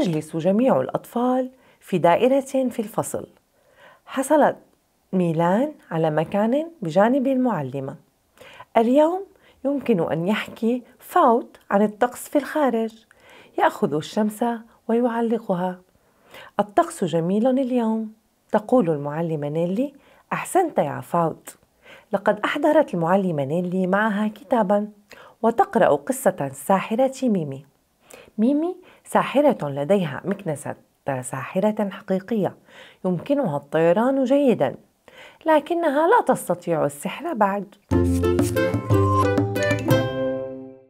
يجلس جميع الأطفال في دائرة في الفصل حصلت ميلان على مكان بجانب المعلمة اليوم يمكن أن يحكي فاوت عن الطقس في الخارج يأخذ الشمس ويعلقها الطقس جميل اليوم تقول المعلمة نيلي أحسنت يا فاوت لقد أحضرت المعلمة نيلي معها كتابا وتقرأ قصة الساحرة ميمي ميمي ساحرة لديها مكنسة ساحرة حقيقية يمكنها الطيران جيدا لكنها لا تستطيع السحر بعد